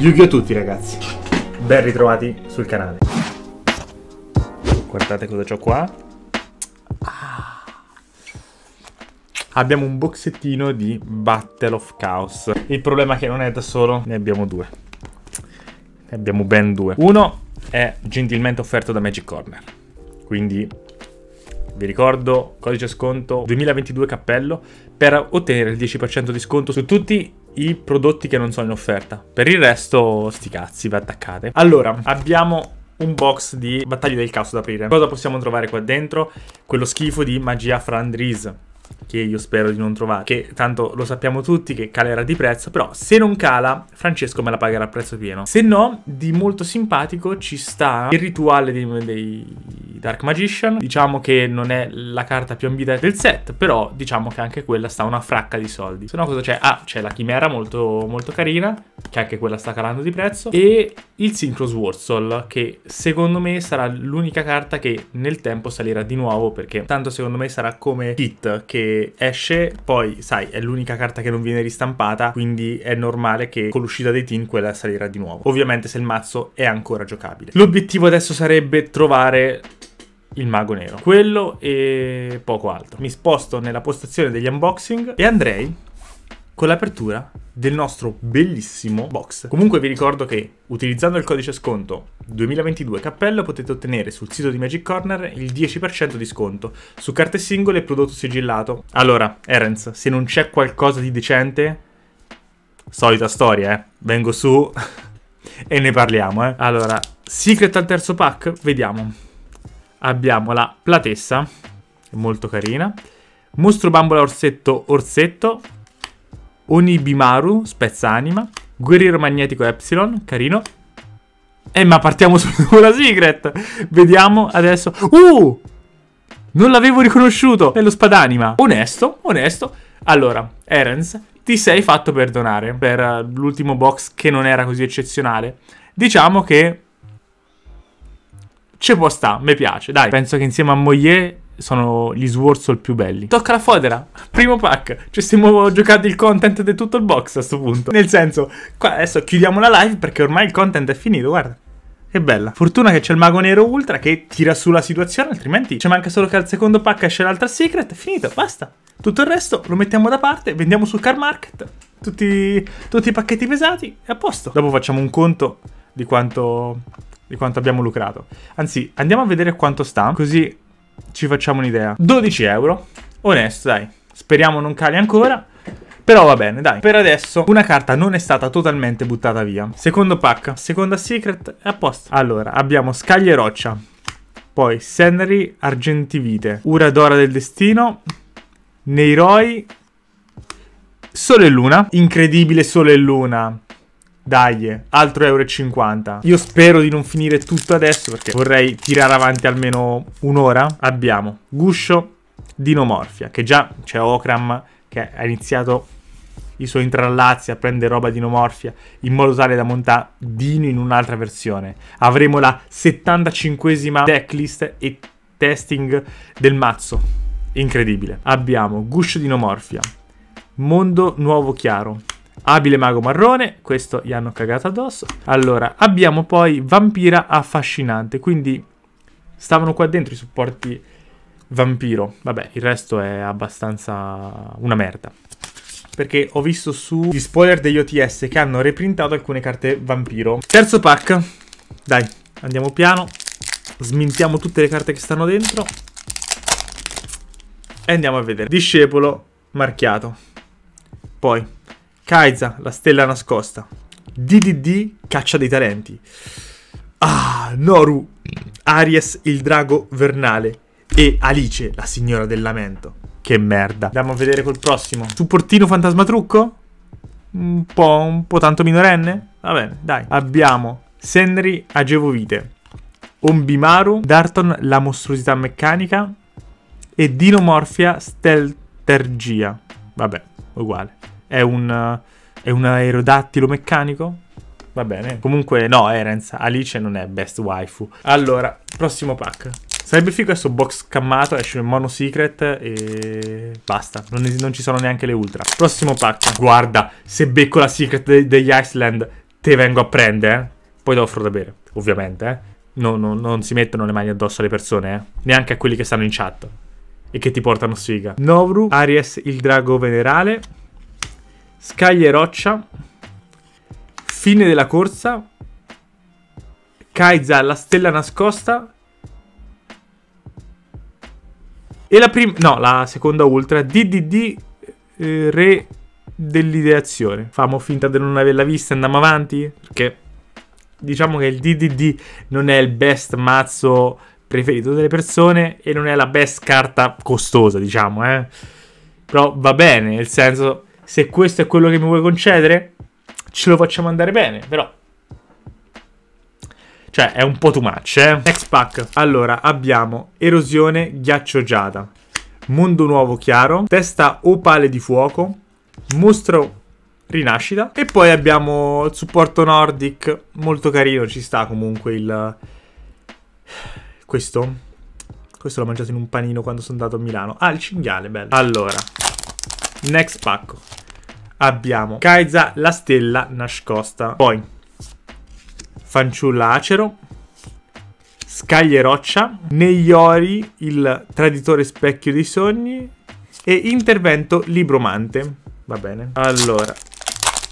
Yu-Gi-Oh! a tutti ragazzi! Ben ritrovati sul canale. Guardate cosa c'ho qua. Ah. Abbiamo un boxettino di Battle of Chaos. Il problema è che non è da solo, ne abbiamo due. Ne abbiamo ben due. Uno è gentilmente offerto da Magic Corner. Quindi vi ricordo codice sconto 2022 cappello per ottenere il 10% di sconto su tutti i prodotti che non sono in offerta. Per il resto, sti cazzi, vi attaccate. Allora, abbiamo un box di battaglie del caos da aprire. Cosa possiamo trovare qua dentro? Quello schifo di magia Frandris che io spero di non trovare, che tanto lo sappiamo tutti che calerà di prezzo, però se non cala Francesco me la pagherà a prezzo pieno. Se no, di molto simpatico ci sta il rituale dei, dei Dark Magician. Diciamo che non è la carta più ambita del set, però diciamo che anche quella sta una fracca di soldi. Se no cosa c'è? Ah, c'è la Chimera molto, molto carina, che anche quella sta calando di prezzo, e il Synchro Swordsoul, che secondo me sarà l'unica carta che nel tempo salirà di nuovo, perché tanto secondo me sarà come Hit, che esce, poi sai, è l'unica carta che non viene ristampata, quindi è normale che con l'uscita dei team quella salirà di nuovo. Ovviamente se il mazzo è ancora giocabile. L'obiettivo adesso sarebbe trovare il mago nero. Quello e poco altro. Mi sposto nella postazione degli unboxing e andrei con l'apertura del nostro bellissimo box. Comunque vi ricordo che utilizzando il codice sconto 2022 cappello potete ottenere sul sito di Magic Corner il 10% di sconto su carte singole e prodotto sigillato. Allora, Erens, se non c'è qualcosa di decente, solita storia, eh. Vengo su e ne parliamo, eh. Allora, Secret al terzo pack, vediamo abbiamo la platessa, molto carina, mostro bambola orsetto orsetto, Onibimaru, spezza anima, guerriero magnetico Epsilon, carino. Eh, ma partiamo subito con la Secret. Vediamo adesso. Uh! Non l'avevo riconosciuto. È lo spadanima. Onesto, onesto. Allora, Erens, ti sei fatto perdonare per eh, l'ultimo box che non era così eccezionale. Diciamo che ci può sta, mi piace, dai. Penso che insieme a Moglie sono gli Swordsoul più belli. Tocca la fodera. Primo pack. Ci stiamo giocando il content di tutto il box a questo punto. Nel senso, qua adesso chiudiamo la live perché ormai il content è finito, guarda. Che bella. Fortuna che c'è il mago nero ultra che tira su la situazione, altrimenti ci manca solo che al secondo pack esce l'altra secret. È finito, basta. Tutto il resto lo mettiamo da parte, vendiamo sul car market. Tutti, tutti i pacchetti pesati e a posto. Dopo facciamo un conto di quanto di quanto abbiamo lucrato. Anzi, andiamo a vedere quanto sta, così ci facciamo un'idea. 12 euro, onesto, dai. Speriamo non cali ancora. Però va bene, dai. Per adesso una carta non è stata totalmente buttata via. Secondo pack, seconda secret, è a posto. Allora, abbiamo Scaglie Roccia, poi Senri Argentivite, Uradora del Destino, Neiroi, Sole e Luna, incredibile Sole e Luna, dai, altro euro e 50. Io spero di non finire tutto adesso perché vorrei tirare avanti almeno un'ora. Abbiamo Guscio, Dinomorfia, che già c'è Okram che ha iniziato i suoi intrallazzi a prendere roba dinomorfia in modo tale da montare Dino in un'altra versione. Avremo la 75esima decklist e testing del mazzo. Incredibile. Abbiamo Guscio Dinomorfia, Mondo Nuovo Chiaro, abile mago marrone, questo gli hanno cagato addosso. Allora, abbiamo poi vampira affascinante, quindi stavano qua dentro i supporti vampiro. Vabbè, il resto è abbastanza una merda. Perché ho visto sugli spoiler degli OTS che hanno reprintato alcune carte vampiro. Terzo pack. Dai, andiamo piano. Smintiamo tutte le carte che stanno dentro. E andiamo a vedere. Discepolo marchiato. Poi, Kaiza, la stella nascosta. DDD, caccia dei talenti. Ah, Noru, Aries, il drago vernale. E Alice, la signora del lamento. Che merda. Andiamo a vedere col prossimo. Supportino fantasmatrucco? Un po', un po' tanto minorenne? Va bene, dai. Abbiamo Senri Agevovite, Ombimaru, Darton la mostruosità meccanica e Dinomorfia Steltergia. Vabbè, uguale. È un, è un aerodattilo meccanico? Va bene. Comunque, no, Erens, eh, Alice non è best waifu. Allora, prossimo pack. Sarebbe figo questo box scammato, esce il mono secret e basta. Non, non, ci sono neanche le ultra. Prossimo pack. Guarda, se becco la secret de degli Iceland, te vengo a prendere. Eh. Poi te offro da bere, ovviamente. Eh? No, no, non si mettono le mani addosso alle persone, eh? neanche a quelli che stanno in chat e che ti portano sfiga. Novru, Aries il drago venerale, roccia. fine della corsa, Kaiza la stella nascosta e la prima, no, la seconda ultra, DDD eh, re dell'ideazione. Famo finta di non averla vista, andiamo avanti, perché diciamo che il DDD non è il best mazzo preferito delle persone e non è la best carta costosa, diciamo, eh. Però va bene, nel senso se questo è quello che mi vuoi concedere, ce lo facciamo andare bene, però... Cioè, è un po' too much, eh? Next pack. Allora, abbiamo Erosione Ghiaccio Giada, Mondo Nuovo Chiaro, Testa Opale di Fuoco, Mostro Rinascita e poi abbiamo il supporto Nordic, molto carino, ci sta comunque il... Questo? Questo l'ho mangiato in un panino quando sono andato a Milano. Ah, il cinghiale, bello. Allora, next pacco abbiamo Kaiza la stella nascosta, poi fanciulla acero, scaglieroccia, Neiori il traditore specchio dei sogni e intervento libromante. Va bene. Allora,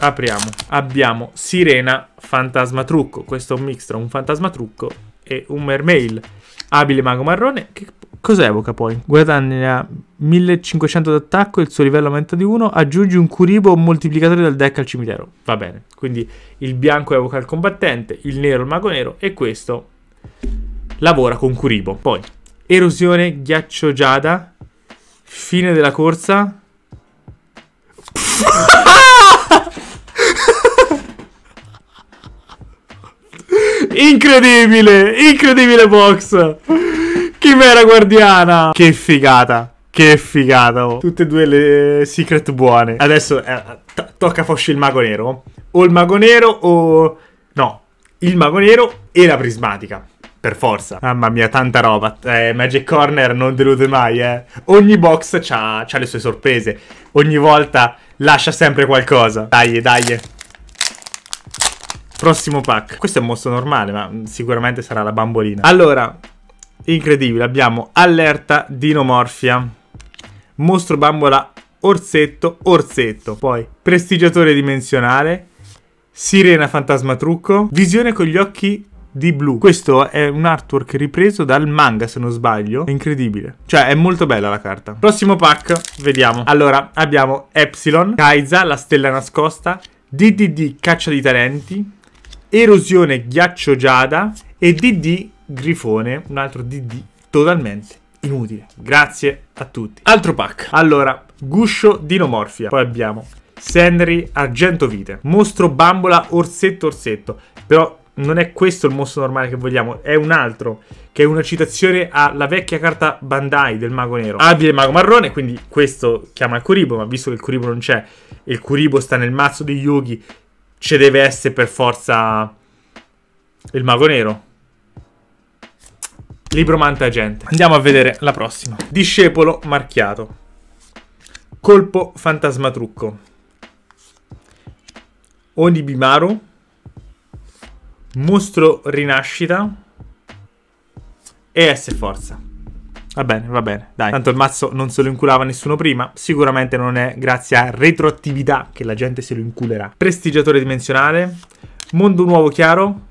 apriamo. Abbiamo sirena fantasma trucco, questo è un mix tra un fantasma trucco e un mermail. Abile mago marrone, che cosa poi? Guadagna 1500 d'attacco, il suo livello aumenta di 1, aggiungi un curibo o un moltiplicatore del deck al cimitero. Va bene, quindi il bianco evoca il combattente, il nero il mago nero e questo lavora con curibo. Poi, erosione, ghiaccio giada, fine della corsa. incredibile, incredibile box. Chimera guardiana. Che figata. Che figata, oh. Tutte e due le secret buone. Adesso eh, tocca a Fosci il mago nero. O il mago nero o... No, il mago nero e la prismatica. Per forza. Mamma mia, tanta roba. Eh, Magic Corner non delude mai, eh. Ogni box ha le sue sorprese. Ogni volta lascia sempre qualcosa. Dai, dai. Prossimo pack. Questo è un mostro normale, ma sicuramente sarà la bambolina. Allora, incredibile, abbiamo allerta dinomorfia mostro bambola orsetto orsetto. Poi prestigiatore dimensionale, sirena fantasma trucco, visione con gli occhi di blu. Questo è un artwork ripreso dal manga, se non sbaglio. È incredibile. Cioè, è molto bella la carta. Prossimo pack, vediamo. Allora, abbiamo Epsilon, Kaiza, la stella nascosta, DDD, caccia di talenti, Erosione, ghiaccio giada e DD, grifone, un altro DD totalmente inutile. Grazie a tutti. Altro pack. Allora, guscio dinomorfia. Poi abbiamo Senri Argento Vite. Mostro bambola orsetto orsetto. Però non è questo il mostro normale che vogliamo, è un altro, che è una citazione alla vecchia carta Bandai del mago nero. Abile mago marrone, quindi questo chiama il Kuribo, ma visto che il Kuribo non c'è e il Kuribo sta nel mazzo degli Yugi, ci deve essere per forza il mago nero. Libromante agente. Andiamo a vedere la prossima. Discepolo marchiato. Colpo fantasmatrucco. Onibimaru. Mostro rinascita. ES forza. Va bene, va bene, dai. Tanto il mazzo non se lo inculava nessuno prima, sicuramente non è grazie a retroattività che la gente se lo inculerà. Prestigiatore dimensionale, mondo nuovo chiaro,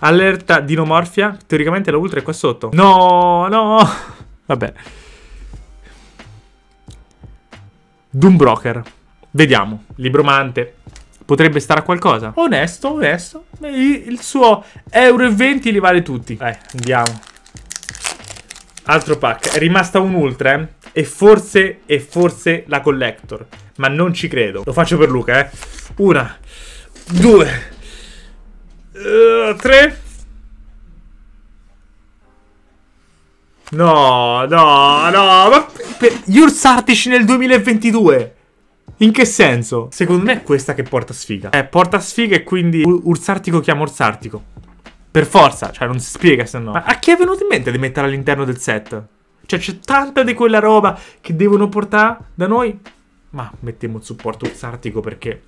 Allerta dinomorfia. Teoricamente la ultra è qua sotto. No, no. Vabbè. Doombroker. Vediamo. Libromante. Potrebbe stare a qualcosa. Onesto, onesto. Il suo euro e 20 li vale tutti. Dai, eh, andiamo. Altro pack. È rimasta un ultra, eh. E forse, e forse la collector. Ma non ci credo. Lo faccio per Luca, eh. Una. Due. 3 eh, No, no, no. Ma per Jursartici nel 2022. In che senso? Secondo me è questa che porta sfiga. Eh, porta sfiga e quindi Ursartico chiama Ursartico. Per forza, cioè non si spiega se no. Ma a chi è venuto in mente di metterla all'interno del set? Cioè c'è tanta di quella roba che devono portare da noi. Ma mettiamo il supporto Ursartico perché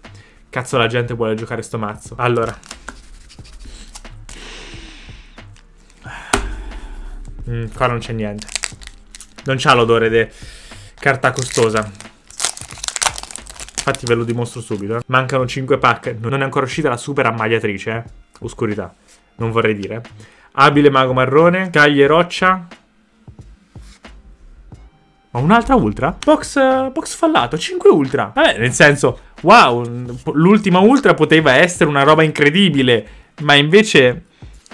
cazzo la gente vuole giocare sto mazzo. Allora, Mm, qua non c'è niente. Non c'ha l'odore di carta costosa. Infatti ve lo dimostro subito. Eh. Mancano 5 pack. Non è ancora uscita la super ammagliatrice. Eh. Oscurità. Non vorrei dire. Abile mago marrone. Caglie roccia. Ma un'altra ultra? Box, eh, box fallato, 5 ultra. Vabbè, eh, nel senso, wow, l'ultima ultra poteva essere una roba incredibile. Ma invece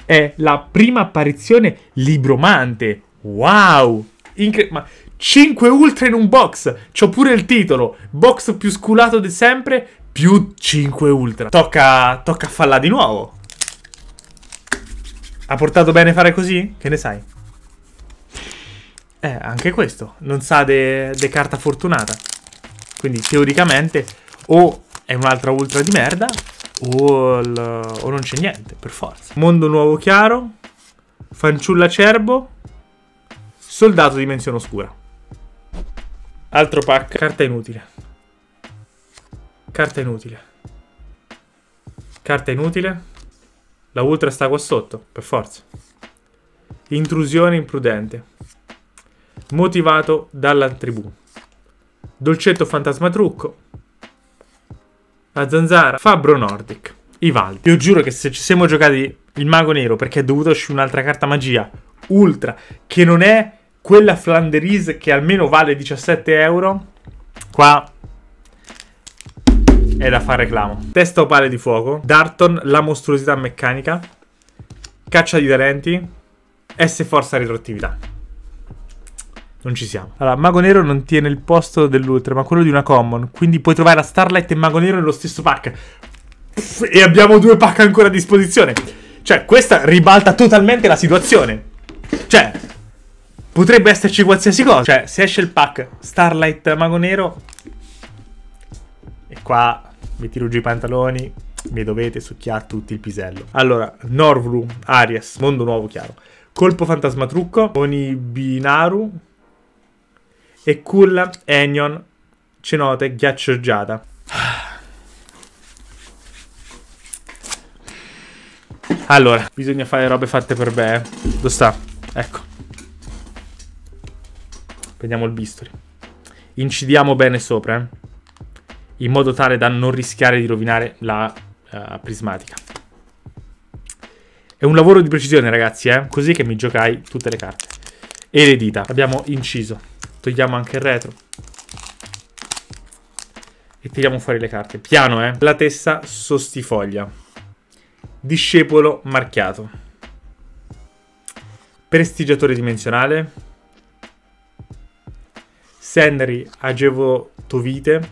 è la prima apparizione libromante. Wow! Incre- ma 5 ultra in un box. C'ho pure il titolo. Box più sculato di sempre, più 5 ultra. Tocca, tocca falla di nuovo. Ha portato bene fare così? Che ne sai? Eh, anche questo. Non sa de, de carta fortunata. Quindi teoricamente o è un'altra ultra di merda o, il, o non c'è niente, per forza. Mondo nuovo chiaro, fanciulla acerbo, soldato dimensione oscura. Altro pack, carta inutile. Carta inutile. Carta inutile. La ultra sta qua sotto, per forza. Intrusione imprudente. Motivato dalla tribù. Dolcetto fantasma trucco la zanzara, Fabbro Nordic, Ivaldi. Io giuro che se ci siamo giocati il mago nero perché è dovuto uscire un'altra carta magia, ultra, che non è quella Flanderise che almeno vale 17 euro, qua è da fare reclamo. Testa opale di fuoco, Darton, la mostruosità meccanica, caccia di talenti, S forza retroattività. Non ci siamo. Allora, Mago Nero non tiene il posto dell'Ultra, ma quello di una Common. Quindi puoi trovare la Starlight e Mago Nero nello stesso pack. Pff, e abbiamo due pack ancora a disposizione. Cioè, questa ribalta totalmente la situazione. Cioè, potrebbe esserci qualsiasi cosa. Cioè, se esce il pack Starlight Mago Nero... E qua mi tiro giù i pantaloni, mi dovete succhiare tutti il pisello. Allora, Norvru, Aries, mondo nuovo chiaro. Colpo fantasma trucco, Onibinaru, e culla Enion cenote ghiaccioggiata. Allora, bisogna fare robe fatte per bene. Eh. Dove sta? Ecco. Prendiamo il bisturi. Incidiamo bene sopra, eh? in modo tale da non rischiare di rovinare la uh, prismatica. È un lavoro di precisione, ragazzi, eh? Così che mi giocai tutte le carte. E le dita. Abbiamo inciso. Togliamo anche il retro. E tiriamo fuori le carte. Piano, eh. La testa sostifoglia. Discepolo marchiato. Prestigiatore dimensionale. Senri agevotovite.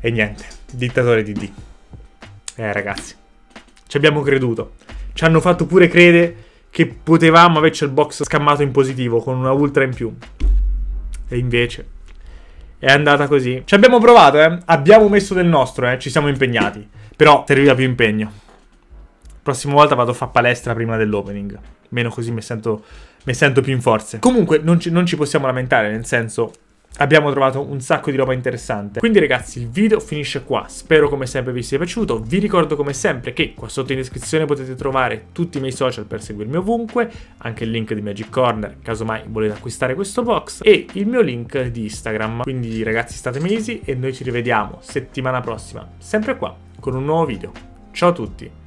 E niente. Dittatore di D. Eh, ragazzi. Ci abbiamo creduto. Ci hanno fatto pure credere che potevamo averci il box scammato in positivo con una ultra in più. E invece è andata così. Ci abbiamo provato, eh. Abbiamo messo del nostro, eh. Ci siamo impegnati. Però serviva più impegno. Prossima volta vado a fare palestra prima dell'opening. Meno così mi sento, mi sento più in forze. Comunque non ci, non ci possiamo lamentare, nel senso abbiamo trovato un sacco di roba interessante. Quindi ragazzi il video finisce qua, spero come sempre vi sia piaciuto, vi ricordo come sempre che qua sotto in descrizione potete trovare tutti i miei social per seguirmi ovunque, anche il link di Magic Corner casomai volete acquistare questo box e il mio link di Instagram. Quindi ragazzi state mesi e noi ci rivediamo settimana prossima, sempre qua, con un nuovo video. Ciao a tutti!